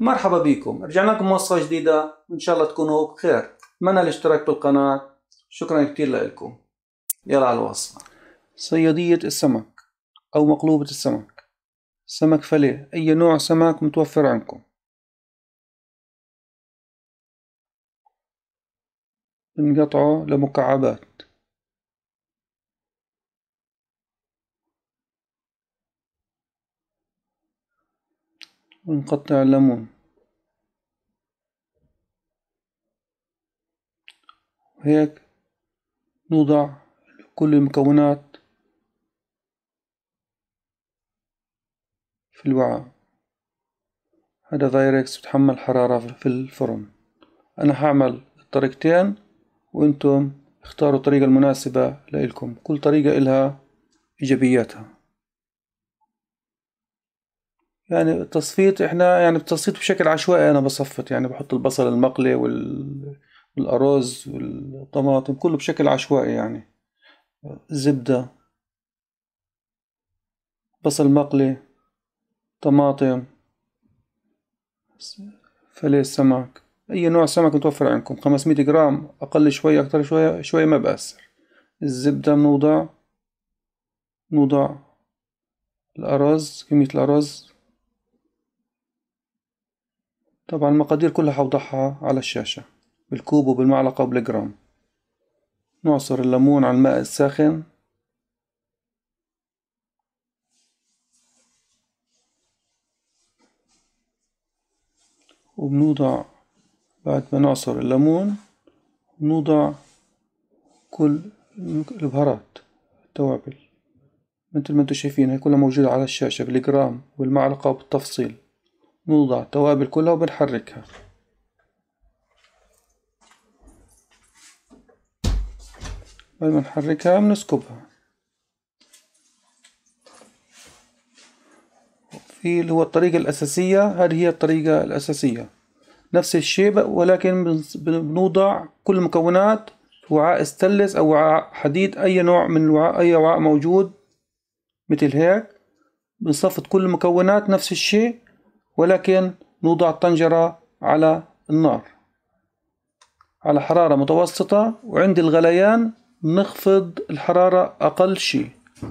مرحبا بكم رجعنا لكم وصفة جديدة وإن شاء الله تكونوا بخير أتمنى الاشتراك بالقناة شكرا كتير لكم يلا على الوصفة صيادية السمك أو مقلوبة السمك سمك فلي أي نوع سمك متوفر عندكم بنقطعه لمكعبات ونقطع الليمون وهيك نوضع كل المكونات في الوعاء هذا فايركس بتحمل حرارة في الفرن أنا هعمل الطريقتين وانتم اختاروا الطريقة المناسبة لإلكم كل طريقة إلها إيجابياتها يعني التصفيط احنا يعني التصفيط بشكل عشوائي انا بصفط يعني بحط البصل المقلي والارز والطماطم كله بشكل عشوائي يعني زبدة بصل مقلي طماطم فلي السمك اي نوع سمك متوفر عندكم 500 جرام اقل شوية اكتر شوية شوية ما بأثر الزبدة بنوضع نوضع الأرز كمية الأرز طبعا المقادير كلها حوضحها على الشاشة بالكوب وبالمعلقة وبالجرام نعصر الليمون على الماء الساخن وبنوضع بعد ما نعصر الليمون نوضع كل البهارات التوابل مثل ما انتم شايفين هي كلها موجودة على الشاشة بالجرام والمعلقة وبالتفصيل نوضع التوابل كلها وبنحركها بعد ما نحركها بنسكبها في اللي هو الطريقة الأساسية هذه هي الطريقة الأساسية نفس الشيء ولكن بنوضع كل المكونات في وعاء استلس أو وعاء حديد أي نوع من الوعاء أي وعاء موجود مثل هيك بنصفط كل المكونات نفس الشيء ولكن نوضع الطنجرة على النار على حرارة متوسطة وعند الغليان نخفض الحرارة أقل شيء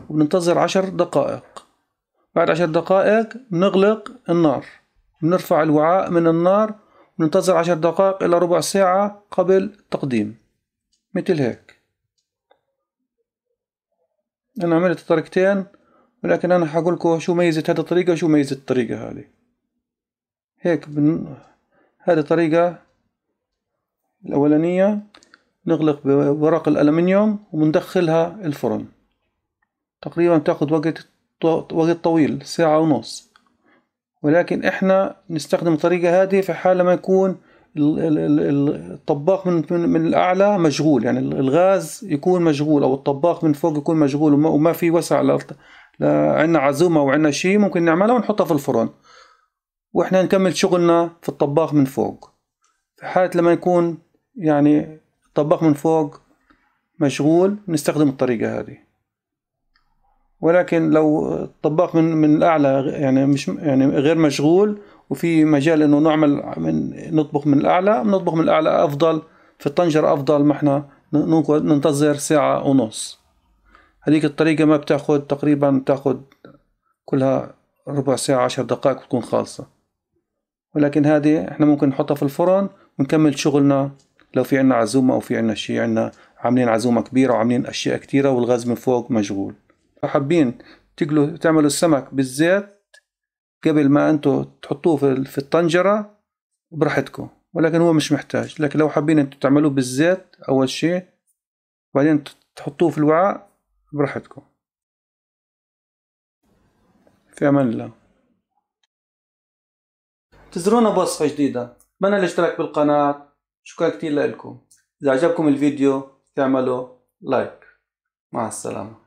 وبننتظر عشر دقائق بعد عشر دقائق نغلق النار بنرفع الوعاء من النار وننتظر عشر دقائق إلى ربع ساعة قبل التقديم مثل هيك أنا عملت طريقتين ولكن أنا حقولكم شو ميزة هذه الطريقة وشو ميزة الطريقة هذه هيك بن... هذه الطريقة الأولانية نغلق بورق الألمنيوم وبندخلها الفرن تقريبا تاخد وقت وقت طويل ساعة ونص ولكن احنا نستخدم الطريقة هذه في حال ما يكون الطباخ من من الاعلى مشغول يعني الغاز يكون مشغول او الطباخ من فوق يكون مشغول وما في وسع عندنا عزومه وعندنا شيء ممكن نعمله ونحطها في الفرن واحنا نكمل شغلنا في الطباخ من فوق في حالة لما يكون يعني الطباخ من فوق مشغول نستخدم الطريقة هذه ولكن لو الطباخ من من الاعلى يعني مش يعني غير مشغول وفي مجال انه نعمل من نطبخ من الاعلى بنطبخ من الاعلى افضل في الطنجره افضل ما احنا ننتظر ساعه ونص هذيك الطريقه ما بتاخد تقريبا بتاخد كلها ربع ساعه عشر دقائق بتكون خالصه ولكن هذه احنا ممكن نحطها في الفرن ونكمل شغلنا لو في عنا عزومة أو في عنا شيء عنا عاملين عزومة كبيرة وعاملين أشياء كتيرة والغاز من فوق مشغول لو حابين تقلوا تعملوا السمك بالزيت قبل ما انتو تحطوه في الطنجرة براحتكم ولكن هو مش محتاج لكن لو حابين انتو تعملوه بالزيت أول شيء وبعدين تحطوه في الوعاء براحتكم في أمان الله تزرونا بوصفة جديدة اتمنى الاشتراك بالقناة شكرا كتير لكم إذا عجبكم الفيديو تعملوا لايك مع السلامة